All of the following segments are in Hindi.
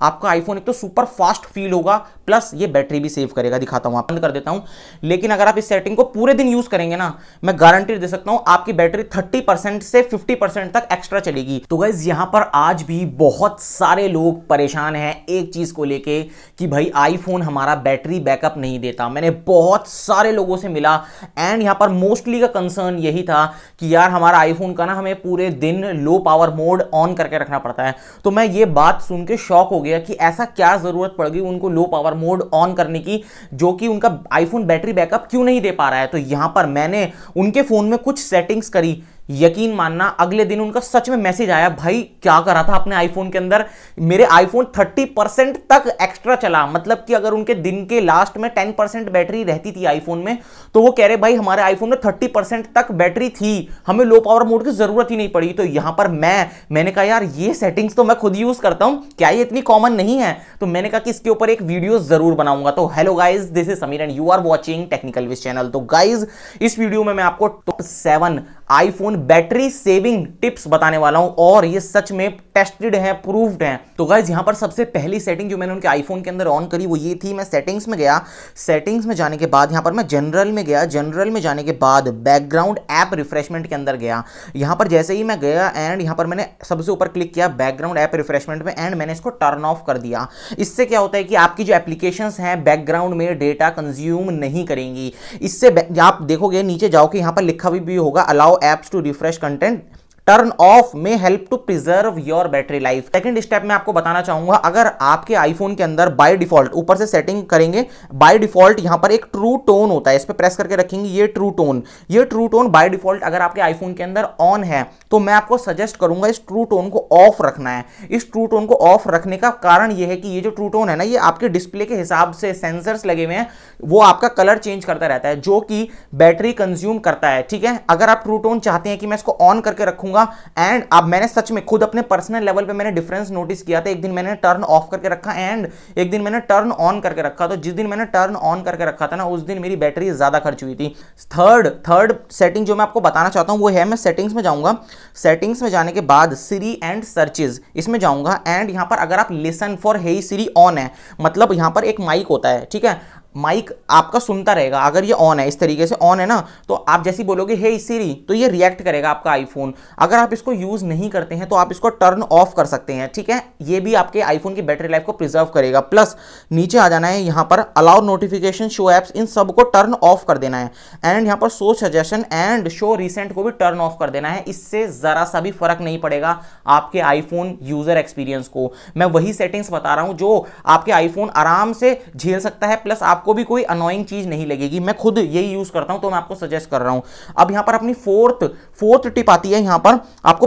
आपका आईफोन एक तो सुपर फास्ट फील होगा प्लस ये बैटरी भी सेव करेगा दिखाता हूँ आप बंद कर देता हूँ लेकिन अगर आप इस सेटिंग को पूरे दिन यूज़ करेंगे ना मैं गारंटी दे सकता हूँ आपकी बैटरी 30% से 50% तक एक्स्ट्रा चलेगी तो गैस यहाँ पर आज भी बहुत सारे लोग परेशान हैं एक चीज़ को लेकर कि भाई आईफोन हमारा बैटरी बैकअप नहीं देता मैंने बहुत सारे लोगों से मिला एंड यहाँ पर मोस्टली का कंसर्न यही था कि यार हमारा आईफोन का ना हमें पूरे दिन लो पावर मोड ऑन करके रखना पड़ता है तो मैं ये बात सुन के शौक हो गया कि ऐसा क्या ज़रूरत पड़ गई उनको लो पावर मोड ऑन करने की जो कि उनका आईफोन बैटरी बैकअप क्यों नहीं दे पा रहा है तो यहां पर मैंने उनके फ़ोन में कुछ सेटिंग्स करी यकीन मानना अगले दिन उनका सच में मैसेज आया भाई क्या करा था अपने आईफोन के अंदर मेरे आईफोन 30 परसेंट तक एक्स्ट्रा चला मतलब कि अगर उनके दिन के लास्ट में 10 परसेंट बैटरी रहती थी आईफोन में तो वो कह रहे भाई हमारे आईफोन में 30 परसेंट तक बैटरी थी हमें लो पावर मोड की जरूरत ही नहीं पड़ी तो यहां पर मैं मैंने कहा यार ये सेटिंग्स तो मैं खुद यूज करता हूं क्या ये इतनी कॉमन नहीं है तो मैंने कहा कि इसके ऊपर एक वीडियो जरूर बनाऊंगा तो hello guys this is Sameer and you are watching technical wiz channel तो गाइज इस वीडियो में मैं आपको top seven iPhone battery saving tips बताने वाला हूं और ये सच में टेस्टेड है प्रूव्ड है तो गाइज यहां पर सबसे पहली सेटिंग जो मैंने उनके आईफोन के अंदर ऑन करी वो ये थी मैं सेटिंग्स में गया सेटिंग्स में जाने के बाद यहां पर मैं जनरल में गया जनरल में जाने के बाद बैकग्राउंड ऐप रिफ्रेशमेंट के अंदर गया यहां पर जैसे ही मैं गया एंड यहां पर मैंने सबसे ऊपर क्लिक किया बैकग्राउंड ऐप रिफ्रेशमेंट में एंड मैंने इसको टर्न ऑफ कर दिया इससे क्या होता है कि आपकी जो एप्लीकेशन है बैकग्राउंड में डेटा कंज्यूम नहीं करेंगी इससे आप देखोगे नीचे जाओ कि यहां पर लिखा भी होगा allow apps to refresh content turn off में help to preserve your battery life second step में आपको बताना चाहूंगा अगर आपके आईफोन के अंदर बाय डिफॉल्ट ऊपर से सेटिंग करेंगे बाय डिफॉल्ट यहां पर एक ट्रू टोन होता है इस पर प्रेस करके रखेंगे ये ट्रू टोन ये ट्रू टोन बाय डिफॉल्ट अगर आपके आईफोन के अंदर ऑन है तो मैं आपको सजेस्ट करूंगा इस ट्रू टोन को ऑफ रखना है इस ट्रू टोन को ऑफ रखने का कारण यह है कि ये जो ट्रू टोन है ना ये आपके डिस्प्ले के हिसाब से सेंसर्स लगे हुए हैं वो आपका कलर चेंज करता रहता है जो कि बैटरी कंज्यूम करता है ठीक है अगर आप ट्रू टोन चाहते हैं कि मैं इसको ऑन करके रखूंगा करूंगा एंड अब मैंने सच में खुद अपने पर्सनल लेवल पे मैंने डिफरेंस नोटिस किया था एक दिन मैंने टर्न ऑफ करके रखा एंड एक दिन मैंने टर्न ऑन करके रखा तो जिस दिन मैंने टर्न ऑन करके रखा था ना उस दिन मेरी बैटरी ज़्यादा खर्च हुई थी थर्ड थर्ड सेटिंग जो मैं आपको बताना चाहता हूँ वो है मैं सेटिंग्स में जाऊँगा सेटिंग्स में जाने के बाद सीरी एंड सर्चेज इसमें जाऊँगा एंड यहाँ पर अगर आप listen for hey Siri on है मतलब यहाँ पर एक माइक होता है ठीक है माइक आपका सुनता रहेगा अगर ये ऑन है इस तरीके से ऑन है ना तो आप जैसी बोलोगे हे सीरी तो ये रिएक्ट करेगा आपका आईफोन अगर आप इसको यूज़ नहीं करते हैं तो आप इसको टर्न ऑफ कर सकते हैं ठीक है ये भी आपके आईफोन की बैटरी लाइफ को प्रिजर्व करेगा प्लस नीचे आ जाना है यहाँ पर अलाउ नोटिफिकेशन शो ऐप्स इन सब को टर्न ऑफ कर देना है एंड यहाँ पर show suggestion and show recent को भी टर्न ऑफ कर देना है इससे ज़रा सा भी फर्क नहीं पड़ेगा आपके आईफोन यूज़र एक्सपीरियंस को मैं वही सेटिंग्स बता रहा हूँ जो आपके आईफोन आराम से झेल सकता है प्लस आप आपको भी कोई अनोइंग चीज़ नहीं लगेगी मैं खुद यही यूज़ करता हूं तो मैं आपको सजेस्ट कर रहा हूं अब यहां पर अपनी फोर्थ फोर्थ टिप आती है यहां पर आपको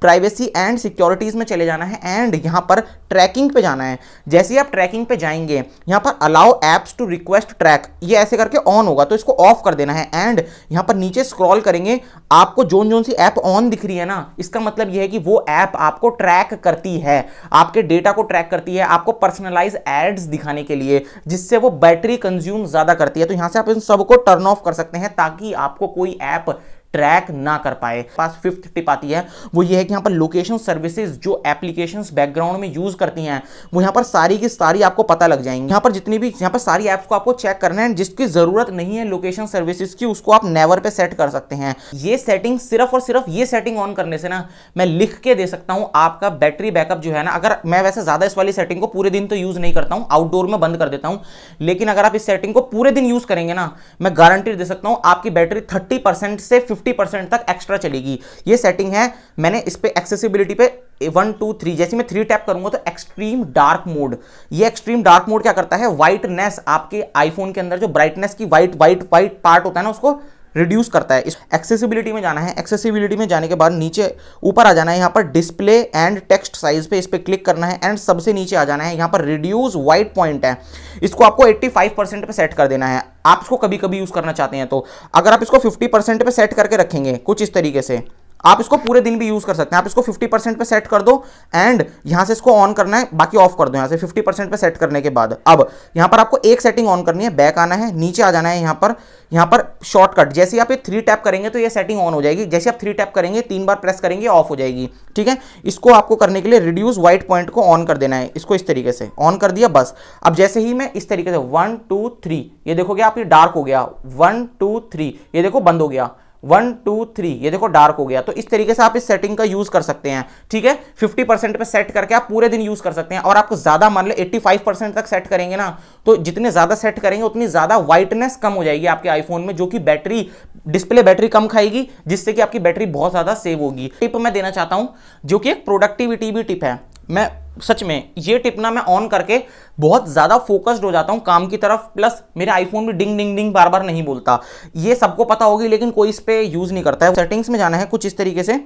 प्राइवेसी एंड सिक्योरिटीज़ में चले जाना है एंड यहाँ पर ट्रैकिंग पे जाना है जैसे ही आप ट्रैकिंग पे जाएंगे यहाँ पर allow apps to request track ये ऐसे करके ऑन होगा तो इसको ऑफ कर देना है एंड यहाँ पर नीचे स्क्रॉल करेंगे आपको जोन जोन सी ऐप ऑन दिख रही है ना इसका मतलब यह है कि वो ऐप आपको ट्रैक करती है आपके डेटा को ट्रैक करती है आपको पर्सनलाइज एड्स दिखाने के लिए जिससे वो बैटरी कंज्यूम ज़्यादा करती है तो यहाँ से आप इन सबको टर्न ऑफ कर सकते हैं ताकि आपको कोई ऐप ट्रैक ना कर पाए पास फिफ्थ टिप आती है वो ये है कि यहाँ पर लोकेशन सर्विसेज जो एप्लीकेशन बैकग्राउंड में यूज करती हैं वो यहाँ पर सारी की सारी आपको पता लग जाएंगी यहाँ पर जितनी भी यहाँ पर सारी ऐप्स को आपको चेक करना है जिसकी जरूरत नहीं है लोकेशन सर्विसेज की उसको आप नेवर पे सेट कर सकते हैं ये सेटिंग सिर्फ और सिर्फ ये सेटिंग ऑन करने से ना मैं लिख के दे सकता हूँ आपका बैटरी बैकअप जो है ना अगर मैं वैसे ज्यादा इस वाली सेटिंग को पूरे दिन तो यूज नहीं करता हूँ आउटडोर में बंद कर देता हूँ लेकिन अगर आप इस सेटिंग को पूरे दिन यूज करेंगे ना मैं गारंटी दे सकता हूँ आपकी बैटरी थर्टी से फिफ्टी परसेंट तक एक्स्ट्रा चलेगी ये सेटिंग है मैंने इस पर एक्सेसिबिलिटी पे वन टू थ्री जैसे मैं थ्री टैप करूंगा तो एक्सट्रीम डार्क मोड ये एक्सट्रीम डार्क मोड क्या करता है वाइटनेस आपके आईफोन के अंदर जो ब्राइटनेस की वाइट वाइट वाइट पार्ट होता है ना उसको रिड्यूस करता है इस एक्सेसिबिलिटी में जाना है एक्सेसिबिलिटी में जाने के बाद नीचे ऊपर आ जाना है यहाँ पर डिस्प्ले एंड टेक्स्ट साइज पे इस पर क्लिक करना है एंड सबसे नीचे आ जाना है यहाँ पर रिड्यूस वाइट पॉइंट है इसको आपको 85 परसेंट पर सेट कर देना है आप इसको कभी कभी यूज़ करना चाहते हैं तो अगर आप इसको 50 परसेंट पर सेट करके रखेंगे कुछ इस तरीके से आप इसको पूरे दिन भी यूज कर सकते हैं आप इसको 50 परसेंट पर सेट कर दो एंड यहां से इसको ऑन करना है बाकी ऑफ कर दो यहां से 50 परसेंट पर सेट करने के बाद अब यहां पर आपको एक सेटिंग ऑन करनी है बैक आना है नीचे आ जाना है यहां पर यहां पर शॉर्टकट जैसे आप ये थ्री टैप करेंगे तो ये सेटिंग ऑन हो जाएगी जैसे आप थ्री टैप करेंगे तीन बार प्रेस करेंगे ऑफ हो जाएगी ठीक है इसको आपको करने के लिए रिड्यूस व्हाइट पॉइंट को ऑन कर देना है इसको इस तरीके से ऑन कर दिया बस अब जैसे ही मैं इस तरीके से वन टू थ्री ये देखोगे आप ये डार्क हो गया वन टू थ्री ये देखो बंद हो गया वन टू थ्री ये देखो डार्क हो गया तो इस तरीके से आप इस सेटिंग का यूज कर सकते हैं ठीक है फिफ्टी परसेंट पे सेट करके आप पूरे दिन यूज कर सकते हैं और आपको ज्यादा मान लो एट्टी फाइव परसेंट तक सेट करेंगे ना तो जितने ज्यादा सेट करेंगे उतनी ज्यादा व्हाइटनेस कम हो जाएगी आपके आईफोन में जो कि बैटरी डिस्प्ले बैटरी कम खाएगी जिससे कि आपकी बैटरी बहुत ज्यादा सेव होगी टिप मैं देना चाहता हूं जो कि एक प्रोडक्टिविटी भी टिप है मैं सच में ये टिप ना मैं ऑन करके बहुत ज़्यादा फोकस्ड हो जाता हूँ काम की तरफ प्लस मेरे आईफोन भी डिंग डिंग डिंग बार बार नहीं बोलता ये सबको पता होगी लेकिन कोई इस पर यूज़ नहीं करता है सेटिंग्स में जाना है कुछ इस तरीके से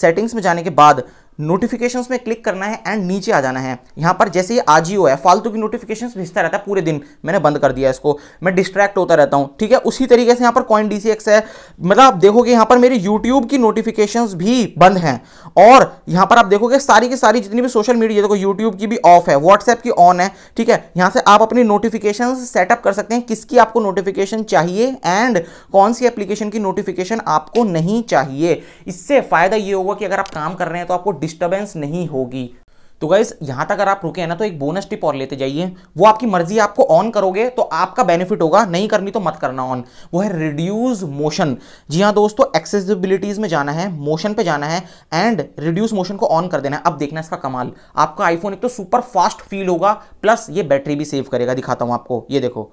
सेटिंग्स में जाने के बाद नोटिफिकेशन में क्लिक करना है एंड नीचे आ जाना है यहाँ पर जैसे ही आज है फालतू की नोटिफिकेशन भेजता रहता है पूरे दिन मैंने बंद कर दिया इसको मैं डिस्ट्रैक्ट होता रहता हूँ ठीक है उसी तरीके से यहाँ पर कॉइन डी है मतलब आप देखोगे यहाँ पर मेरी यूट्यूब की नोटिफिकेशन भी बंद हैं और यहाँ पर आप देखोगे सारी की सारी जितनी भी सोशल मीडिया देखो यूट्यूब की भी ऑफ है व्हाट्सएप की ऑन है ठीक है यहाँ से आप अपनी नोटिफिकेशन सेटअप कर सकते हैं किसकी आपको नोटिफिकेशन चाहिए एंड कौन सी एप्लीकेशन की नोटिफिकेशन आपको नहीं चाहिए इससे फायदा ये होगा कि अगर आप काम कर रहे हैं तो आपको डिस्टर्बेंस नहीं होगी तो गाइस यहां तक अगर आप रुके हैं ना तो एक बोनस टिप और लेते जाइए वो आपकी मर्जी आपको ऑन करोगे तो आपका बेनिफिट होगा नहीं करनी तो मत करना ऑन वो है रिड्यूस मोशन जी हाँ दोस्तों एक्सेसिबिलिटीज़ में जाना है मोशन पे जाना है एंड रिड्यूस मोशन को ऑन कर देना है अब देखना इसका कमाल आपका आईफोन एक तो सुपर फास्ट फील होगा प्लस ये बैटरी भी सेव करेगा दिखाता हूं आपको ये देखो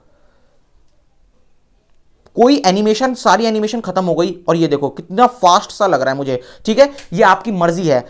कोई एनिमेशन सारी एनिमेशन खत्म हो गई और ये देखो कितना फास्ट सा लग रहा है मुझे ठीक है ये आपकी मर्जी है